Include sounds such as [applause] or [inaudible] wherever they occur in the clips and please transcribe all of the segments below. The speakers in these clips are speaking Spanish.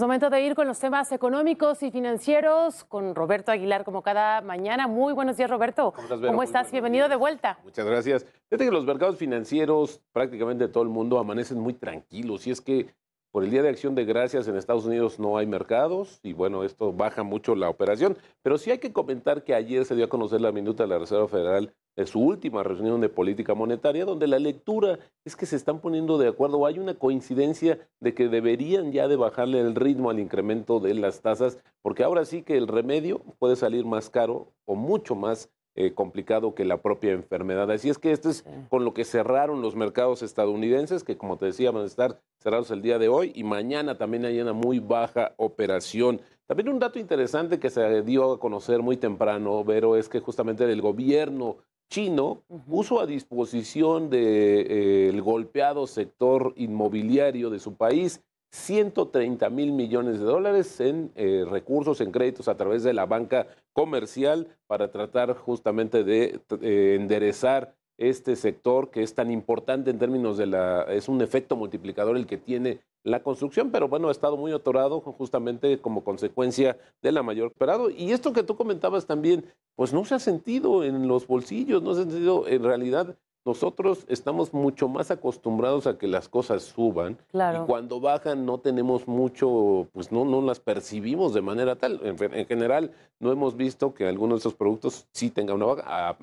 Es momento de ir con los temas económicos y financieros con Roberto Aguilar, como cada mañana. Muy buenos días, Roberto. ¿Cómo estás? Bienvenido de vuelta. Muchas gracias. Fíjate que los mercados financieros, prácticamente todo el mundo, amanecen muy tranquilos. Y es que por el Día de Acción de Gracias en Estados Unidos no hay mercados y bueno, esto baja mucho la operación. Pero sí hay que comentar que ayer se dio a conocer la minuta de la Reserva Federal en su última reunión de política monetaria, donde la lectura es que se están poniendo de acuerdo hay una coincidencia de que deberían ya de bajarle el ritmo al incremento de las tasas, porque ahora sí que el remedio puede salir más caro o mucho más eh, complicado que la propia enfermedad. Así es que esto es con lo que cerraron los mercados estadounidenses, que como te decía, van a estar cerrados el día de hoy y mañana también hay una muy baja operación. También un dato interesante que se dio a conocer muy temprano, Vero, es que justamente el gobierno chino puso a disposición del de, eh, golpeado sector inmobiliario de su país 130 mil millones de dólares en eh, recursos, en créditos a través de la banca comercial para tratar justamente de eh, enderezar este sector que es tan importante en términos de la... es un efecto multiplicador el que tiene la construcción, pero bueno, ha estado muy atorado justamente como consecuencia de la mayor esperado. Y esto que tú comentabas también, pues no se ha sentido en los bolsillos, no se ha sentido en realidad nosotros estamos mucho más acostumbrados a que las cosas suban claro. y cuando bajan no tenemos mucho, pues no, no las percibimos de manera tal. En, general no hemos visto que alguno de esos productos sí tenga una baja,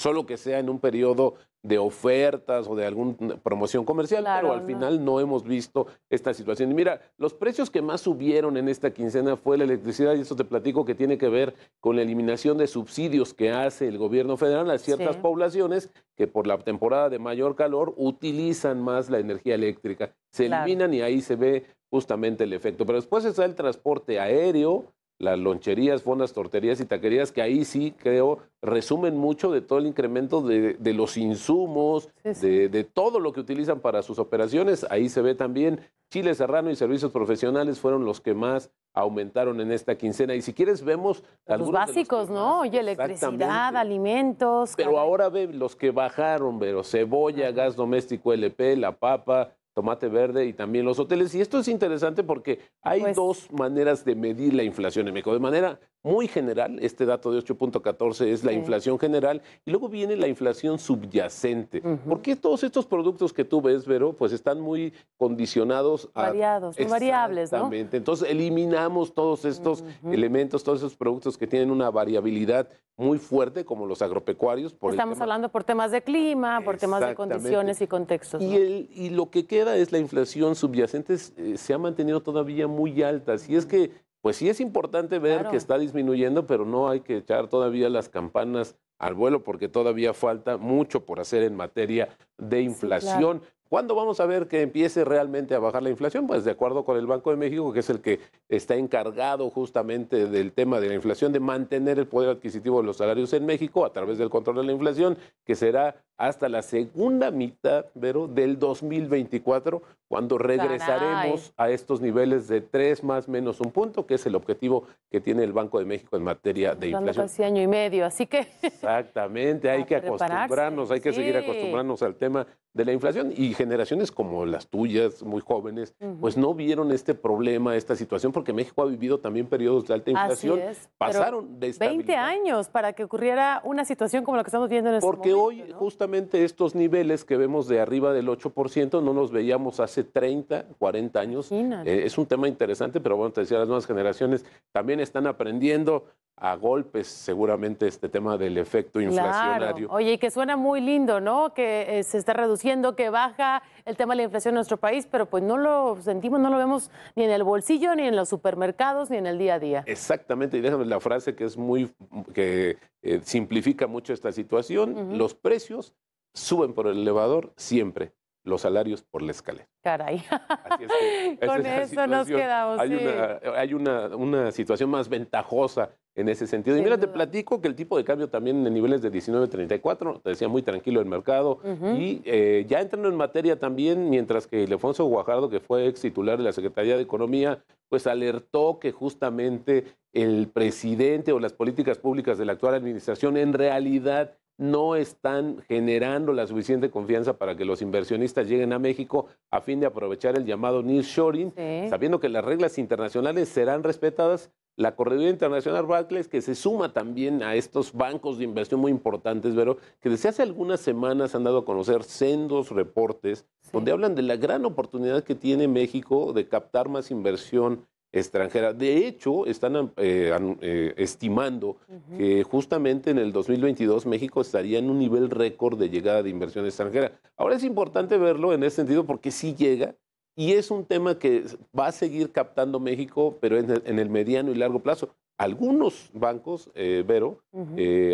solo que sea en un periodo de ofertas o de alguna promoción comercial, pero al final no hemos visto esta situación. Y mira, los precios que más subieron en esta quincena fue la electricidad, y eso te platico que tiene que ver con la eliminación de subsidios que hace el gobierno federal a ciertas poblaciones que por la temporada de mayor calor utilizan más la energía eléctrica. Se eliminan y ahí se ve justamente el efecto. Pero después está el transporte aéreo, las loncherías, fondas, torterías y taquerías, que ahí sí creo resumen mucho de todo el incremento de, los insumos, De, todo lo que utilizan para sus operaciones. Ahí se ve también Chile Serrano y servicios profesionales fueron los que más aumentaron en esta quincena. Y si quieres, vemos pues los básicos, ¿no? Oye, electricidad, alimentos. Pero ahora ve los que bajaron, pero cebolla, gas doméstico LP, la papa, tomate verde y también los hoteles. Y esto es interesante porque hay pues dos maneras de medir la inflación en México, de manera muy general, este dato de 8.14 es la inflación general, y luego viene la inflación subyacente. ¿Por qué Porque todos estos productos que tú ves, Vero, pues están muy condicionados a... Variados, muy variables, ¿no? Entonces eliminamos todos estos elementos, todos esos productos que tienen una variabilidad muy fuerte, como los agropecuarios. Estamos hablando por temas de clima, por temas de condiciones y contextos. Y, el, y lo que queda es la inflación subyacente, eh, se ha mantenido todavía muy alta. Si es que pues sí es importante ver que está disminuyendo, pero no hay que echar todavía las campanas al vuelo porque todavía falta mucho por hacer en materia de inflación. ¿Cuándo vamos a ver que empiece realmente a bajar la inflación? Pues de acuerdo con el Banco de México, que es el que está encargado justamente del tema de la inflación, de mantener el poder adquisitivo de los salarios en México a través del control de la inflación, que será hasta la segunda mitad, del 2024, cuando regresaremos a estos niveles de tres más menos un punto, que es el objetivo que tiene el Banco de México en materia de inflación. Hace año y medio, así que... Exactamente, hay que acostumbrarnos, hay que seguir acostumbrarnos al tema de la inflación y generaciones como las tuyas, muy jóvenes, pues no vieron este problema, esta situación, porque México ha vivido también periodos de alta inflación. Pasaron de 20 años para que ocurriera una situación como la que estamos viendo en este porque momento. Porque hoy justamente estos niveles que vemos de arriba del 8% no nos veíamos hace 30, 40 años. Eh, es un tema interesante, pero bueno, te decía, las nuevas generaciones también están aprendiendo a golpes seguramente este tema del efecto inflacionario. Oye, y que suena muy lindo, ¿no? Que eh, se está reduciendo, que baja el tema de la inflación en nuestro país, pero pues no lo sentimos, no lo vemos ni en el bolsillo, ni en los supermercados, ni en el día a día. Exactamente, y déjame la frase que es muy, que eh, simplifica mucho esta situación, los precios suben por el elevador siempre los salarios por la escalera. Caray. [laughs] Con eso nos quedamos. Hay, una, situación más ventajosa en ese sentido. y mira, te platico que el tipo de cambio también en niveles de 19.34, te decía muy tranquilo el mercado. Y eh, ya entrando en materia también, mientras que Lefonso Guajardo, que fue ex titular de la Secretaría de Economía, pues alertó que justamente el presidente o las políticas públicas de la actual administración en realidad no están generando la suficiente confianza para que los inversionistas lleguen a México a fin de aprovechar el llamado nearshoring, sabiendo que las reglas internacionales serán respetadas. La correduría internacional Barclays, que se suma también a estos bancos de inversión muy importantes, pero que desde hace algunas semanas han dado a conocer sendos reportes donde hablan de la gran oportunidad que tiene México de captar más inversión extranjera. De hecho, están eh, eh, estimando que justamente en el 2022 México estaría en un nivel récord de llegada de inversión extranjera. Ahora es importante verlo en ese sentido porque sí llega y es un tema que va a seguir captando México, pero en el, mediano y largo plazo. Algunos bancos, eh, Vero,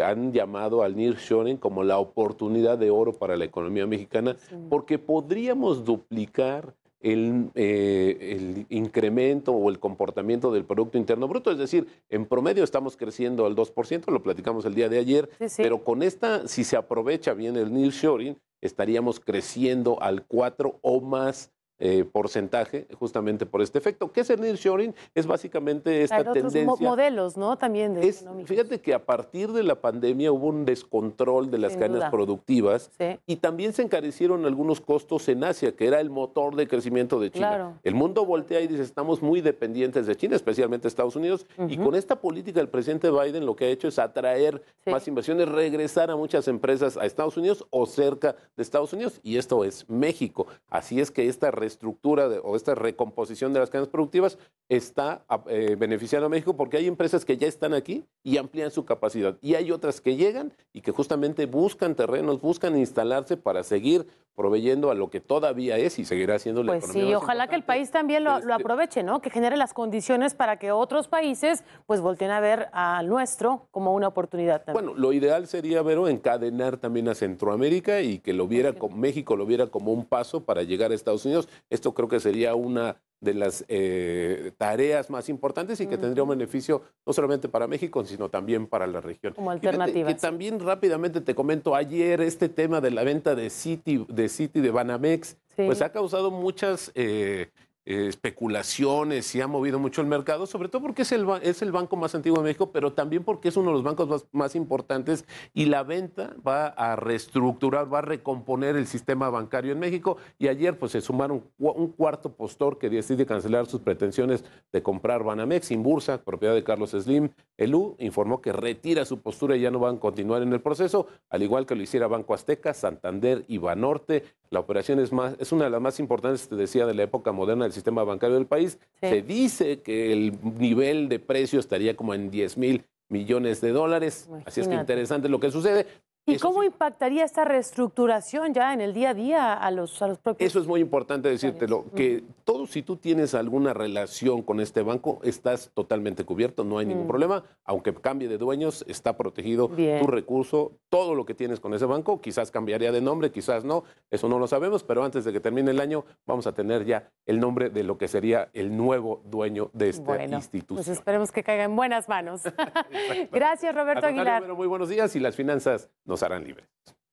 han llamado al nearshoring como la oportunidad de oro para la economía mexicana porque podríamos duplicar eh, el, incremento o el comportamiento del Producto Interno Bruto. Es decir, en promedio estamos creciendo al 2%, lo platicamos el día de ayer, pero con esta, si se aprovecha bien el Neil Shoring, estaríamos creciendo al 4 o más eh, porcentaje justamente por este efecto. ¿Qué es el nearshoring? Es básicamente esta tendencia. Otros modelos, ¿no? También de Fíjate que a partir de la pandemia hubo un descontrol de las cadenas productivas y también se encarecieron algunos costos en Asia, que era el motor de crecimiento de China. El mundo voltea y dice, estamos muy dependientes de China, especialmente Estados Unidos, y con esta política el presidente Biden lo que ha hecho es atraer más inversiones, regresar a muchas empresas a Estados Unidos o cerca de Estados Unidos, y esto es México. Así es que esta estructura o esta recomposición de las cadenas productivas está ah, eh, beneficiando a México porque hay empresas que ya están aquí y amplían su capacidad. Y hay otras que llegan y que justamente buscan terrenos, buscan instalarse para seguir proveyendo a lo que todavía es y seguirá siendo la pues Sí, ojalá que el país también lo, este, aproveche, ¿no? Que genere las condiciones para que otros países pues volteen a ver al nuestro como una oportunidad también. Bueno, lo ideal sería, Vero, encadenar también a Centroamérica y que lo viera con México lo viera como un paso para llegar a Estados Unidos. Esto creo que sería una de las eh, tareas más importantes y que tendría un beneficio no solamente para México, sino también para la región. Como alternativa. Y también rápidamente te comento, ayer este tema de la venta de City, de, City, de Banamex, pues ha causado muchas eh, eh, especulaciones y ha movido mucho el mercado, sobre todo porque es el, es el banco más antiguo de México, pero también porque es uno de los bancos más, importantes y la venta va a reestructurar, va a recomponer el sistema bancario en México y ayer pues se sumaron un cuarto postor que decide cancelar sus pretensiones de comprar Banamex, bursa propiedad de Carlos Slim. El U informó que retira su postura y ya no van a continuar en el proceso, al igual que lo hiciera Banco Azteca, Santander y Banorte. La operación es, más, es una de las más importantes, te decía, de la época moderna del sistema bancario del país. Se dice que el nivel de precio estaría como en 10 mil millones de dólares. Así es que interesante lo que sucede. ¿Y cómo impactaría esta reestructuración ya en el día a día a los, a los propios? Eso es muy importante decírtelo, que todo si tú tienes alguna relación con este banco, estás totalmente cubierto, no hay ningún mm. problema, aunque cambie de dueños, está protegido tu recurso, todo lo que tienes con ese banco, quizás cambiaría de nombre, quizás no, eso no lo sabemos, pero antes de que termine el año vamos a tener ya el nombre de lo que sería el nuevo dueño de esta bueno, pues institución. Pues esperemos que caiga en buenas manos. [laughs] Gracias, Roberto Aguilar. Muy buenos días y las finanzas los harán libres.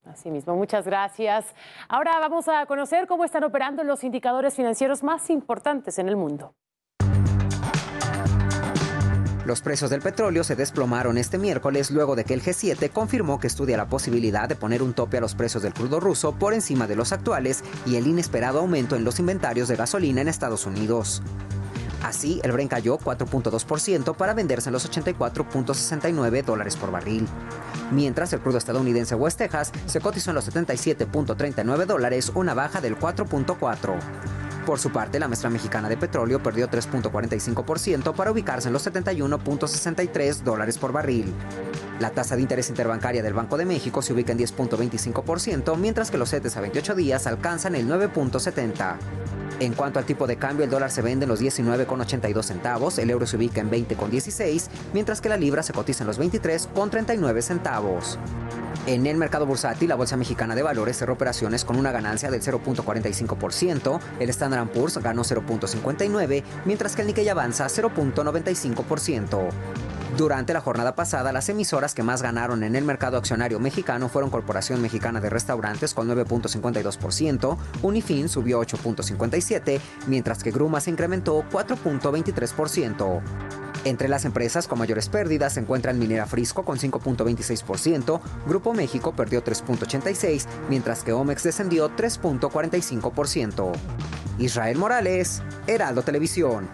Así mismo, muchas gracias. Ahora vamos a conocer cómo están operando los indicadores financieros más importantes en el mundo. Los precios del petróleo se desplomaron este miércoles luego de que el G7 confirmó que estudia la posibilidad de poner un tope a los precios del crudo ruso por encima de los actuales y el inesperado aumento en los inventarios de gasolina en Estados Unidos. Así, el Bren cayó 4.2% para venderse en los 84.69 dólares por barril. Mientras, el crudo estadounidense West Texas se cotizó en los 77.39 dólares, una baja del 4.4%. Por su parte, la muestra mexicana de petróleo perdió 3.45% para ubicarse en los 71.63 dólares por barril. La tasa de interés interbancaria del Banco de México se ubica en 10.25%, mientras que los CETES a 28 días alcanzan el 9.70%. En cuanto al tipo de cambio, el dólar se vende en los 19,82 centavos, el euro se ubica en 20,16, mientras que la libra se cotiza en los 23,39 centavos. En el mercado bursátil, la Bolsa Mexicana de Valores cerró operaciones con una ganancia del 0.45%, el Standard Poor's ganó 0.59, mientras que el Nikkei avanza 0.95%. Durante la jornada pasada, las emisoras que más ganaron en el mercado accionario mexicano fueron Corporación Mexicana de Restaurantes con 9.52%, Unifin subió 8.57%, mientras que Grumas incrementó 4.23%. Entre las empresas con mayores pérdidas se encuentran Minera Frisco con 5.26%, Grupo México perdió 3.86%, mientras que Omex descendió 3.45%. Israel Morales, Heraldo Televisión.